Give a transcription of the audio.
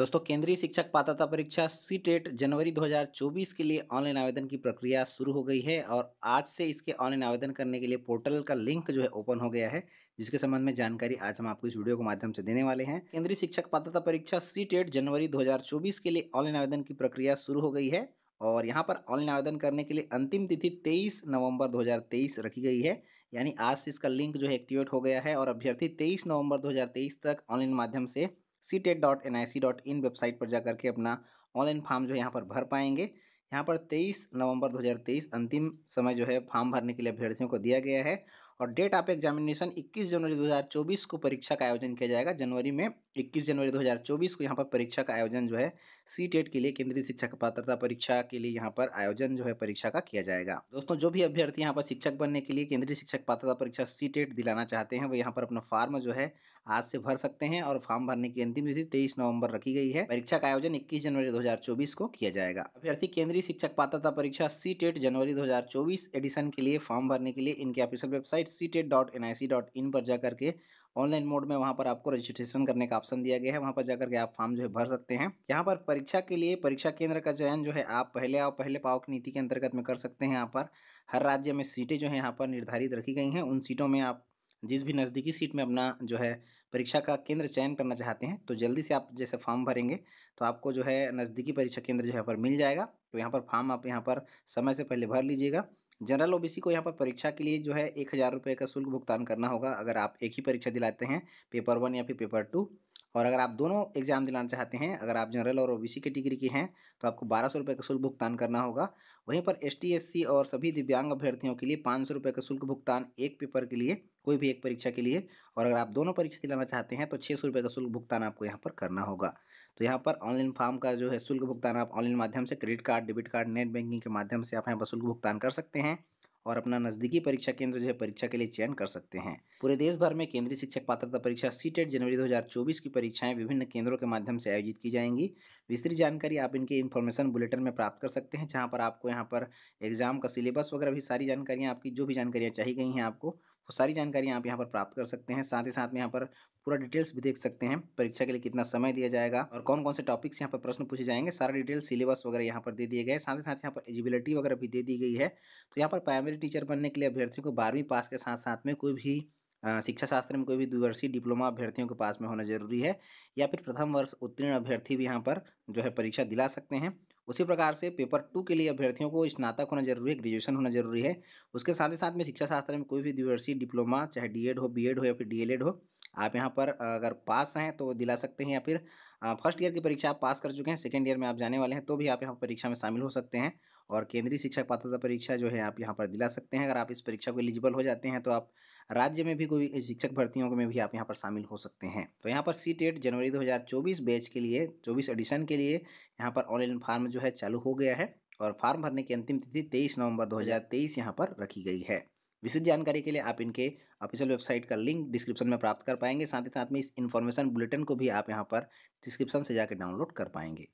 दोस्तों केंद्रीय शिक्षक पात्रता परीक्षा सी टेट जनवरी 2024 के लिए ऑनलाइन आवेदन की प्रक्रिया शुरू हो गई है और आज से इसके ऑनलाइन आवेदन करने के लिए पोर्टल का लिंक जो है ओपन हो गया है जिसके संबंध में जानकारी आज हम आपको इस वीडियो के माध्यम से देने वाले हैं केंद्रीय शिक्षक पात्रता परीक्षा सी टेट जनवरी दो के लिए ऑनलाइन आवेदन की प्रक्रिया शुरू हो गई है और यहाँ पर ऑनलाइन आवेदन करने के लिए अंतिम तिथि 23 नवंबर 2023 रखी गई है यानी आज से इसका लिंक जो है एक्टिवेट हो गया है और अभ्यर्थी 23 नवंबर 2023 तक ऑनलाइन माध्यम से सी टेट वेबसाइट पर जा करके अपना ऑनलाइन फॉर्म जो है यहाँ पर भर पाएंगे यहाँ पर 23 नवंबर 2023 अंतिम समय जो है फॉर्म भरने के लिए अभ्यर्थियों को दिया गया है और डेट ऑफ एग्जामिनेशन 21 जनवरी 2024 को परीक्षा का आयोजन किया जाएगा जनवरी में 21 जनवरी 2024 को यहाँ पर परीक्षा का आयोजन जो है सी टेट e के लिए केंद्रीय शिक्षक पात्रता परीक्षा के लिए यहाँ पर आयोजन जो है परीक्षा का किया जाएगा दोस्तों जो भी अभ्यर्थी यहाँ पर शिक्षक बनने के लिए केंद्रीय शिक्षक पात्रता परीक्षा सी टेट e दिलाना चाहते हैं वो यहाँ पर अपना फार्म जो है आज से भर सकते हैं और फॉर्म भरने की अंतिम तिथि तेईस नवम्बर रखी गई है परीक्षा का आयोजन इक्कीस जनवरी दो को किया जाएगा अभ्यर्थी केंद्रीय शिक्षक पात्रता परीक्षा सी टेट e जनवरी दो एडिशन के लिए फॉर्म भरने के लिए इनके official website C dot N I C dot in पर जा करके ऑनलाइन मोड में वहाँ पर आपको रजिस्ट्रेशन करने का ऑप्शन दिया गया है वहाँ पर जाकर के आप फॉर्म जो है भर सकते हैं यहाँ पर परीक्षा के लिए परीक्षा केंद्र का चयन जो है आप पहले आओ पहले पाओ की नीति के अंतर्गत में कर सकते हैं यहाँ पर हर राज्य में सीटें जो है यहाँ पर निर्धारित रखी गई हैं उन सीटों में आप जिस भी नज़दीकी सीट में अपना जो है परीक्षा का केंद्र चयन करना चाहते हैं तो जल्दी से आप जैसे फॉर्म भरेंगे तो आपको जो है नज़दीकी परीक्षा केंद्र जो है पर मिल जाएगा तो यहाँ पर फॉर्म आप यहाँ पर समय से पहले भर लीजिएगा जनरल ओबीसी को यहाँ पर परीक्षा के लिए जो है एक हज़ार रुपये का शुल्क भुगतान करना होगा अगर आप एक ही परीक्षा दिलाते हैं पेपर वन या फिर पेपर टू और अगर आप दोनों एग्ज़ाम दिलाना चाहते हैं अगर आप जनरल और ओबीसी कैटेगरी के हैं तो आपको बारह सौ रुपये का शुल्क भुगतान करना होगा वहीं पर एस टी और सभी दिव्यांग अभ्यर्थियों के लिए पाँच सौ रुपये का शुल्क भुगतान एक पेपर के लिए कोई भी एक परीक्षा के लिए और अगर आप दोनों परीक्षा दिलाना चाहते हैं तो छः सौ रुपये का शुल्क भुगतान आपको यहाँ पर करना होगा तो यहाँ पर ऑनलाइन फॉर्म का जो है शुल्क भुगतान आप ऑनलाइन माध्यम से credit card debit card net banking के माध्यम से आप यहाँ पर शुल्क भुगतान कर सकते हैं और अपना नज़दीकी परीक्षा केंद्र जो है परीक्षा के लिए चयन कर सकते हैं पूरे देश भर में केंद्रीय शिक्षक पात्रता परीक्षा सी जनवरी 2024 की परीक्षाएं विभिन्न केंद्रों के माध्यम से आयोजित की जाएंगी विस्तृत जानकारी आप इनके इन्फॉर्मेशन बुलेटिन में प्राप्त कर सकते हैं जहाँ पर आपको यहाँ पर एग्जाम का सिलेबस वगैरह भी सारी जानकारियाँ आपकी जो भी जानकारियाँ चाहिए गई हैं आपको वो सारी जानकारी आप यहाँ पर प्राप्त कर सकते हैं साथ ही साथ में यहाँ पर पूरा डिटेल्स भी देख सकते हैं परीक्षा के लिए कितना समय दिया जाएगा और कौन कौन से टॉपिक्स यहाँ पर प्रश्न पूछे जाएंगे सारा डिटेल्स सिलेबस वगैरह यहाँ पर दे दिए गए साथ ही साथ यहाँ पर एजिबिलिटी वगैरह भी दे दी गई है तो यहाँ पर प्राइमरी टीचर बनने के लिए अभ्यर्थियों को बारहवीं पास के साथ साथ में कोई भी शिक्षा शास्त्र में कोई भी द्विवर्षीय डिप्लोमा अभ्यर्थियों के पास में होना जरूरी है या फिर प्रथम वर्ष उत्तीर्ण अभ्यर्थी भी यहाँ पर जो है परीक्षा दिला सकते हैं उसी प्रकार से पेपर टू के लिए अभ्यर्थियों को स्नातक होना जरूरी है ग्रेजुएशन होना जरूरी है उसके साथ ही साथ में शिक्षा शास्त्र में कोई भी यूनिवर्सिटी डिप्लोमा चाहे डी हो बी हो या फिर डी हो आप यहाँ पर अगर पास हैं तो दिला सकते हैं या फिर फर्स्ट ईयर की परीक्षा आप पास कर चुके हैं सेकेंड ईयर में आप जाने वाले हैं तो भी आप यहाँ परीक्षा में शामिल हो सकते हैं और केंद्रीय शिक्षक पात्रता परीक्षा जो है आप यहाँ पर दिला सकते हैं अगर आप इस परीक्षा को एलिजिबल हो जाते हैं तो आप राज्य में भी कोई शिक्षक भर्तियों में भी आप यहाँ पर शामिल हो सकते हैं तो यहाँ पर सी टेट जनवरी चौबीस बैच के लिए चौबीस एडिशन के लिए यहाँ पर ऑनलाइन फार्म जो है चालू हो गया है और फार्म भरने की अंतिम तिथि तेईस नवंबर तेईस यहाँ पर रखी गई है विस्तृत जानकारी के लिए आप इनके ऑफिशियल वेबसाइट का लिंक डिस्क्रिप्शन में प्राप्त कर पाएंगे साथ ही साथ में इस इन्फॉर्मेशन बुलेटिन को भी आप यहाँ पर डिस्क्रिप्शन से जाकर डाउनलोड कर पाएंगे